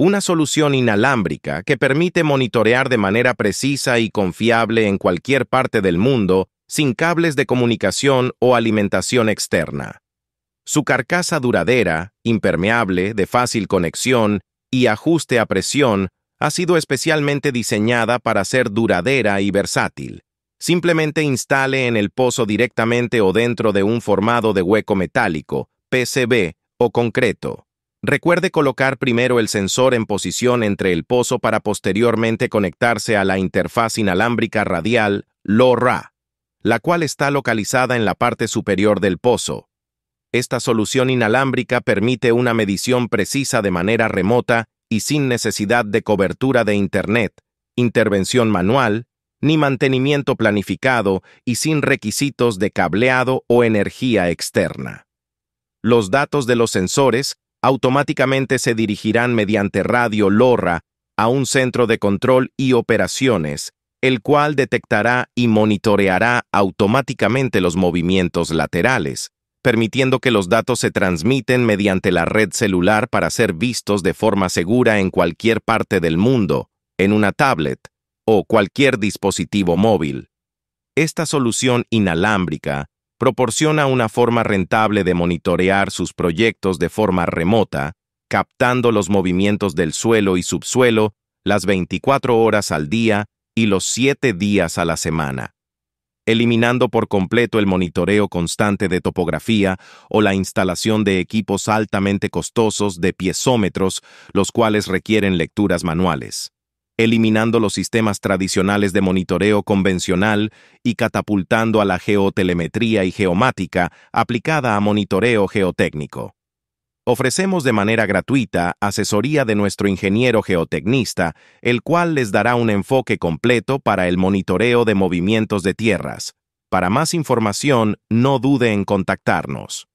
una solución inalámbrica que permite monitorear de manera precisa y confiable en cualquier parte del mundo sin cables de comunicación o alimentación externa. Su carcasa duradera, impermeable, de fácil conexión y ajuste a presión ha sido especialmente diseñada para ser duradera y versátil. Simplemente instale en el pozo directamente o dentro de un formado de hueco metálico, PCB o concreto. Recuerde colocar primero el sensor en posición entre el pozo para posteriormente conectarse a la interfaz inalámbrica radial LoRa, la cual está localizada en la parte superior del pozo. Esta solución inalámbrica permite una medición precisa de manera remota y sin necesidad de cobertura de Internet, intervención manual, ni mantenimiento planificado y sin requisitos de cableado o energía externa. Los datos de los sensores automáticamente se dirigirán mediante radio LoRa a un centro de control y operaciones, el cual detectará y monitoreará automáticamente los movimientos laterales, permitiendo que los datos se transmiten mediante la red celular para ser vistos de forma segura en cualquier parte del mundo, en una tablet o cualquier dispositivo móvil. Esta solución inalámbrica proporciona una forma rentable de monitorear sus proyectos de forma remota, captando los movimientos del suelo y subsuelo las 24 horas al día y los 7 días a la semana, eliminando por completo el monitoreo constante de topografía o la instalación de equipos altamente costosos de piezómetros, los cuales requieren lecturas manuales eliminando los sistemas tradicionales de monitoreo convencional y catapultando a la geotelemetría y geomática aplicada a monitoreo geotécnico. Ofrecemos de manera gratuita asesoría de nuestro ingeniero geotecnista, el cual les dará un enfoque completo para el monitoreo de movimientos de tierras. Para más información, no dude en contactarnos.